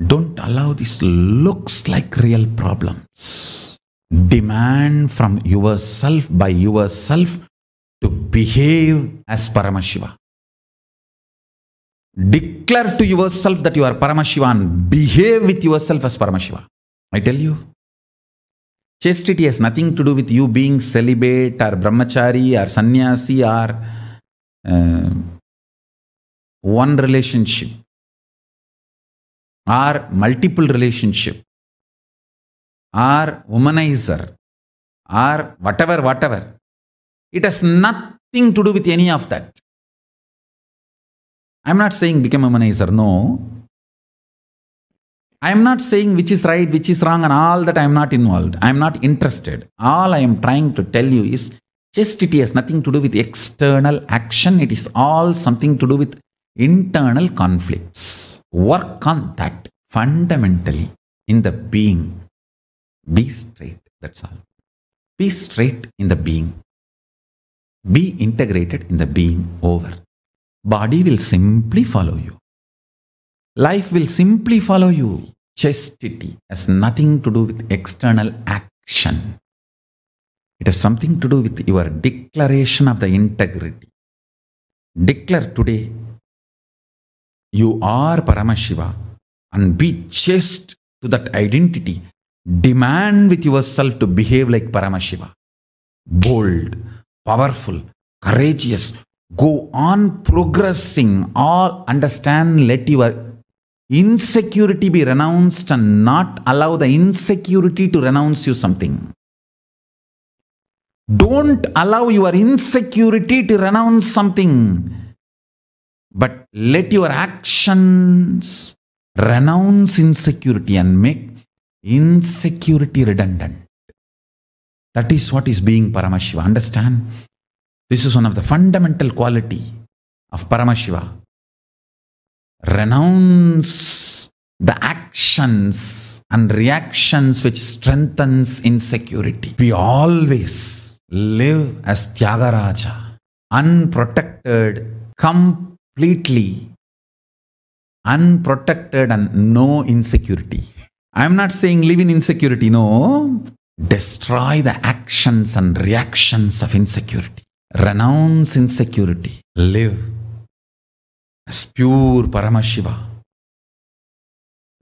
Don't allow this looks like real problems. Demand from yourself by yourself to behave as Paramashiva. Declare to yourself that you are Paramashiva and behave with yourself as Paramashiva. I tell you, chastity has nothing to do with you being celibate or brahmachari or sannyasi or uh, one relationship. Or multiple relationship, or womanizer, or whatever, whatever. It has nothing to do with any of that. I'm not saying become a womanizer, no. I am not saying which is right, which is wrong, and all that I am not involved. I am not interested. All I am trying to tell you is chastity has nothing to do with external action. It is all something to do with internal conflicts. Work on that fundamentally in the being. Be straight, that's all. Be straight in the being. Be integrated in the being over. Body will simply follow you. Life will simply follow you. Chastity has nothing to do with external action. It has something to do with your declaration of the integrity. Declare today you are Paramashiva and be chaste to that identity. Demand with yourself to behave like Paramashiva. Bold, powerful, courageous. Go on progressing. All understand, let your insecurity be renounced and not allow the insecurity to renounce you something. Don't allow your insecurity to renounce something. But let your actions renounce insecurity and make insecurity redundant. That is what is being Paramashiva. Understand? This is one of the fundamental quality of Paramashiva. Renounce the actions and reactions which strengthens insecurity. We always live as Tyagaraja, unprotected, come completely unprotected and no insecurity. I'm not saying live in insecurity, no. Destroy the actions and reactions of insecurity. Renounce insecurity. Live as pure Paramashiva.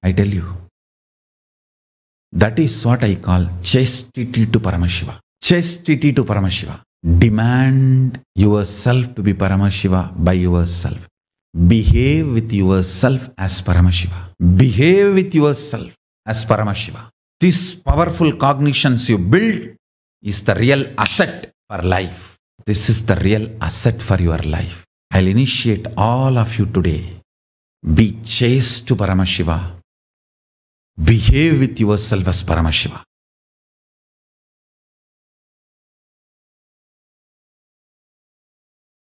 I tell you. That is what I call chastity to Paramashiva. Chastity to Paramashiva. Demand yourself to be Paramashiva by yourself. Behave with yourself as Paramashiva. Behave with yourself as Paramashiva. These powerful cognitions you build is the real asset for life. This is the real asset for your life. I'll initiate all of you today. Be chaste to Paramashiva. Behave with yourself as Paramashiva.